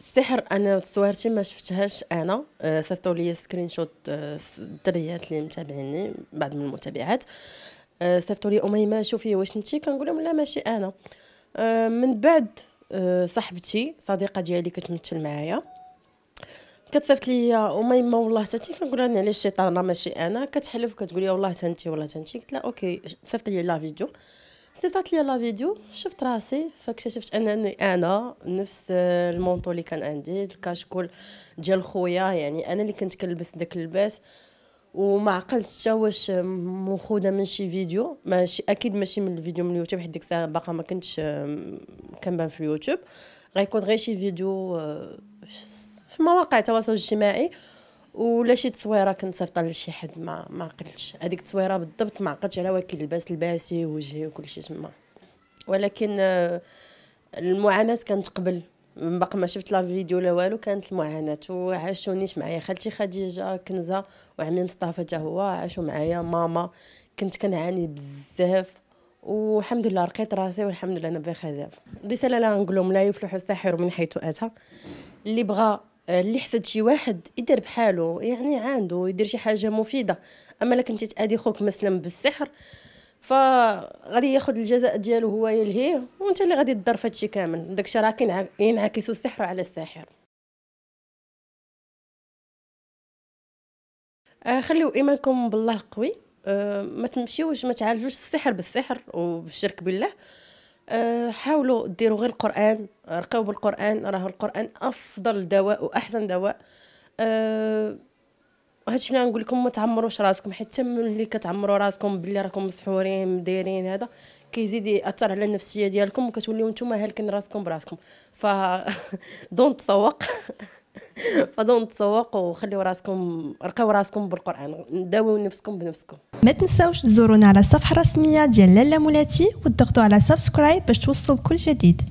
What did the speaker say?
السحر انا صورتي ما شفتهاش انا أه، صيفطوا لي أه، سكرين شوت الدريات اللي متابعيني بعض من المتابعات أه، صيفطوا لي اميمه شوفي واش انت كنقول لهم لا ماشي انا من بعد صاحبتي صديقه ديالي كتمثل معايا كتصيفط ليا اميمه والله حتى انت كنقول انا علاش الشيطان راه ماشي انا كتحلف كتقول لي والله حتى انت والله حتى انت قلت لها اوكي صيفط لي لا فيديو صيفطات لي لا فيديو شفت راسي فاكتشفت انني انا نفس آه، المونطو اللي كان عندي الكاشكول ديال خويا يعني انا اللي كنت كنلبس داك اللباس وما عقلتش حتى واش مخوده من شي فيديو ماشي اكيد ماشي من الفيديو من اليوتيوب حيت ديك الساعه باقا ما كنتش كنبان في اليوتيوب غيكون غير شي فيديو آه، في مواقع التواصل الاجتماعي ولا شي تصويره كنت صيفطها لشي حد ما ما عقلتش هذيك التصويره بالضبط ما عقلتش على واكل لباس لباسي وجهي وكلشي تما ولكن آه، المعاناه كانت قبل من بقى ما شفت لا فيديو لا والو كانت المعاناه وعاشونيش معايا خالتي خديجه كنزه وعمي مصطفى حتى هو عاشوا معايا ماما كنت كنعاني بزاف والحمد لله رقيت راسي والحمد لله انا بخير دابا الرساله لا نقول لهم لا يفلح الساحر من حيث اتى اللي بغى آه، اللي حسد شي واحد يدير بحالو يعني عنده يدير شي حاجه مفيده اما لكن تتادي خوك مثلا بالسحر فغادي ياخذ الجزاء ديالو هو يلهيه وانت اللي غادي تضر فهادشي كامل داكشي راه ينعكس السحر على الساحر آه، خليو ايمانكم بالله قوي آه، ما تمشيوش ما تعالجوش السحر بالسحر وبالشرك بالله أه، حاولوا ديروا غير القران رقاو بالقران راه القران افضل دواء واحسن دواء أه هادشي اللي نقول لكم ما تعمروش راسكم حيت ملي كتعمروا راسكم باللي راكم مسحورين مدايرين هذا كيزيد ياثر على النفسيه ديالكم وكتوليو نتوما هالكين راسكم براسكم ف دونت تسوق فضلوا تسوقوا وخليوا راسكم رقاو راسكم بالقران داووا نفسكم بنفسكم ما تنساوش تزورونا على الصفحه الرسميه ديال لالا مولاتي وتضغطوا على سبسكرايب باش توصلوا بكل جديد